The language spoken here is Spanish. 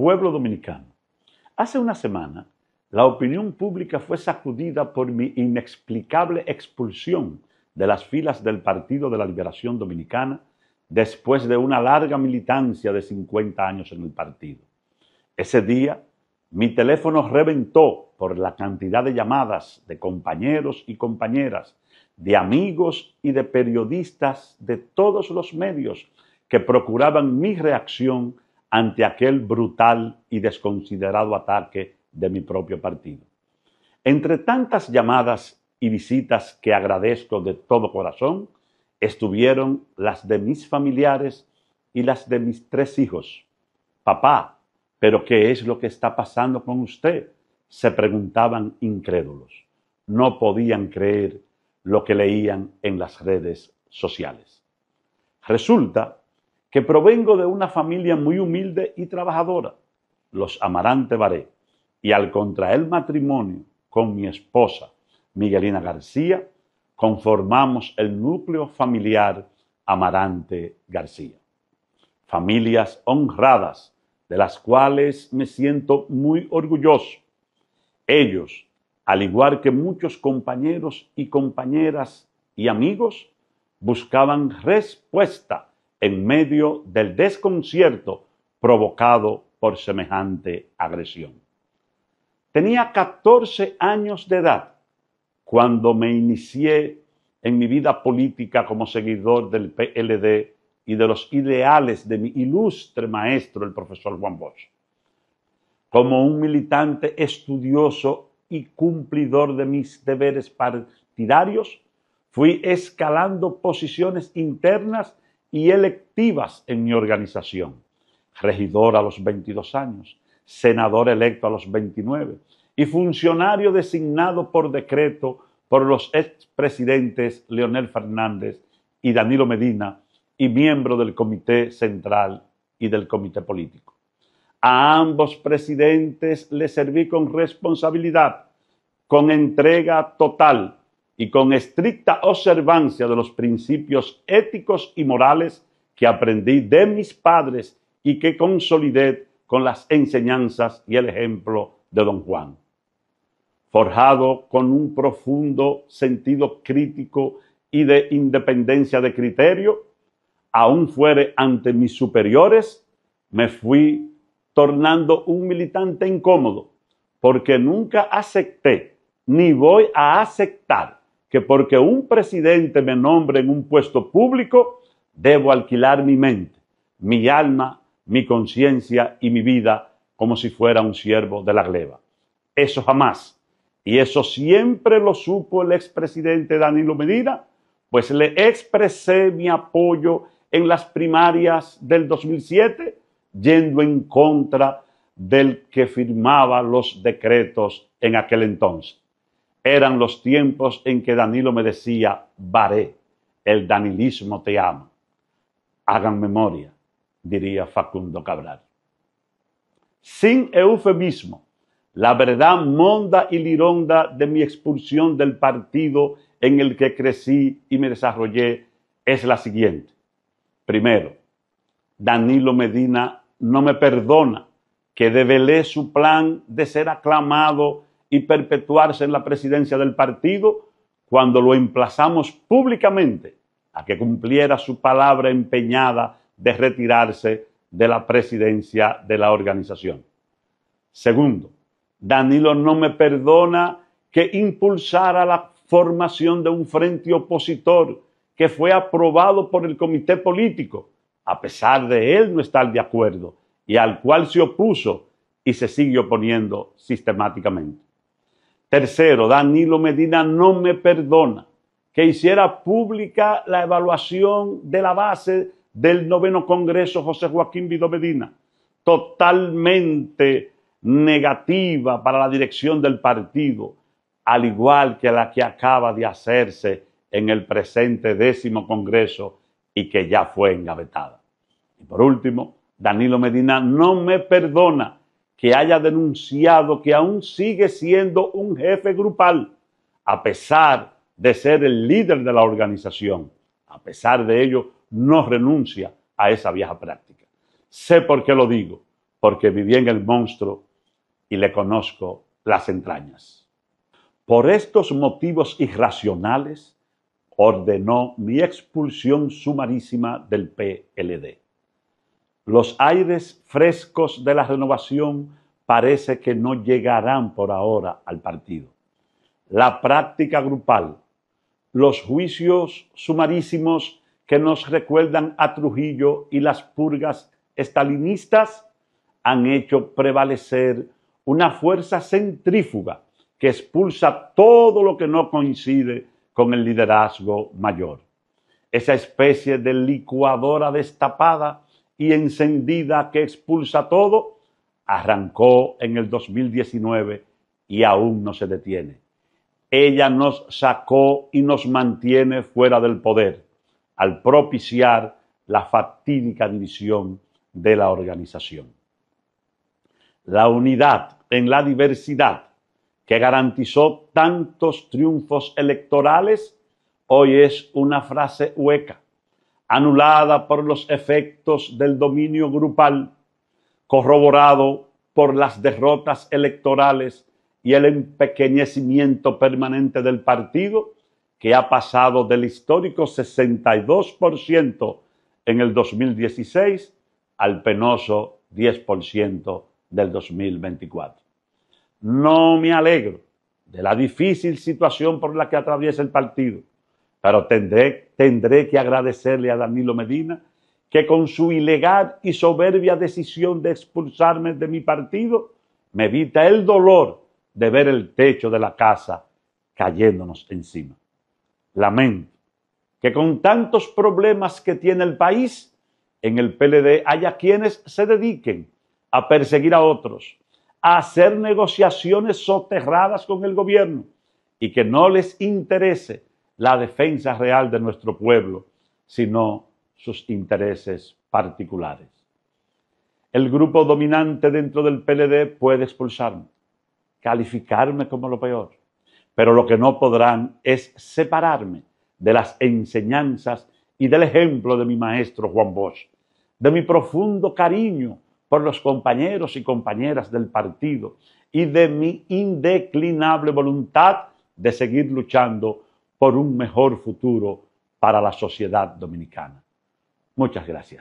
pueblo dominicano. Hace una semana, la opinión pública fue sacudida por mi inexplicable expulsión de las filas del Partido de la Liberación Dominicana después de una larga militancia de 50 años en el partido. Ese día, mi teléfono reventó por la cantidad de llamadas de compañeros y compañeras, de amigos y de periodistas de todos los medios que procuraban mi reacción ante aquel brutal y desconsiderado ataque de mi propio partido. Entre tantas llamadas y visitas que agradezco de todo corazón, estuvieron las de mis familiares y las de mis tres hijos. Papá, ¿pero qué es lo que está pasando con usted? se preguntaban incrédulos. No podían creer lo que leían en las redes sociales. Resulta que provengo de una familia muy humilde y trabajadora, los Amarante Baré, y al contraer matrimonio con mi esposa, Miguelina García, conformamos el núcleo familiar Amarante García. Familias honradas, de las cuales me siento muy orgulloso. Ellos, al igual que muchos compañeros y compañeras y amigos, buscaban respuesta en medio del desconcierto provocado por semejante agresión. Tenía 14 años de edad cuando me inicié en mi vida política como seguidor del PLD y de los ideales de mi ilustre maestro, el profesor Juan Bosch. Como un militante estudioso y cumplidor de mis deberes partidarios, fui escalando posiciones internas y electivas en mi organización. Regidor a los 22 años, senador electo a los 29 y funcionario designado por decreto por los expresidentes Leonel Fernández y Danilo Medina y miembro del Comité Central y del Comité Político. A ambos presidentes les serví con responsabilidad, con entrega total y con estricta observancia de los principios éticos y morales que aprendí de mis padres y que consolidé con las enseñanzas y el ejemplo de don Juan. Forjado con un profundo sentido crítico y de independencia de criterio, aún fuere ante mis superiores, me fui tornando un militante incómodo, porque nunca acepté ni voy a aceptar que porque un presidente me nombre en un puesto público, debo alquilar mi mente, mi alma, mi conciencia y mi vida como si fuera un siervo de la gleba. Eso jamás. Y eso siempre lo supo el expresidente Danilo Medina, pues le expresé mi apoyo en las primarias del 2007, yendo en contra del que firmaba los decretos en aquel entonces. Eran los tiempos en que Danilo me decía, varé, el danilismo te ama. Hagan memoria, diría Facundo Cabral. Sin eufemismo, la verdad monda y lironda de mi expulsión del partido en el que crecí y me desarrollé es la siguiente. Primero, Danilo Medina no me perdona que develé su plan de ser aclamado y perpetuarse en la presidencia del partido cuando lo emplazamos públicamente a que cumpliera su palabra empeñada de retirarse de la presidencia de la organización. Segundo, Danilo no me perdona que impulsara la formación de un frente opositor que fue aprobado por el comité político, a pesar de él no estar de acuerdo, y al cual se opuso y se sigue oponiendo sistemáticamente. Tercero, Danilo Medina no me perdona que hiciera pública la evaluación de la base del noveno Congreso José Joaquín Vido Medina, totalmente negativa para la dirección del partido, al igual que la que acaba de hacerse en el presente décimo Congreso y que ya fue engavetada. Y por último, Danilo Medina no me perdona que haya denunciado que aún sigue siendo un jefe grupal, a pesar de ser el líder de la organización. A pesar de ello, no renuncia a esa vieja práctica. Sé por qué lo digo, porque viví en el monstruo y le conozco las entrañas. Por estos motivos irracionales, ordenó mi expulsión sumarísima del PLD. Los aires frescos de la renovación parece que no llegarán por ahora al partido. La práctica grupal, los juicios sumarísimos que nos recuerdan a Trujillo y las purgas estalinistas han hecho prevalecer una fuerza centrífuga que expulsa todo lo que no coincide con el liderazgo mayor. Esa especie de licuadora destapada y encendida que expulsa todo, arrancó en el 2019 y aún no se detiene. Ella nos sacó y nos mantiene fuera del poder al propiciar la fatídica división de la organización. La unidad en la diversidad que garantizó tantos triunfos electorales hoy es una frase hueca anulada por los efectos del dominio grupal, corroborado por las derrotas electorales y el empequeñecimiento permanente del partido, que ha pasado del histórico 62% en el 2016 al penoso 10% del 2024. No me alegro de la difícil situación por la que atraviesa el partido, pero tendré, que agradecerle a Danilo Medina que con su ilegal y soberbia decisión de expulsarme de mi partido, me evita el dolor de ver el techo de la casa cayéndonos encima. Lamento que con tantos problemas que tiene el país, en el PLD haya quienes se dediquen a perseguir a otros, a hacer negociaciones soterradas con el gobierno y que no les interese la defensa real de nuestro pueblo, sino sus intereses particulares. El grupo dominante dentro del PLD puede expulsarme, calificarme como lo peor, pero lo que no podrán es separarme de las enseñanzas y del ejemplo de mi maestro Juan Bosch, de mi profundo cariño por los compañeros y compañeras del partido y de mi indeclinable voluntad de seguir luchando por un mejor futuro para la sociedad dominicana. Muchas gracias.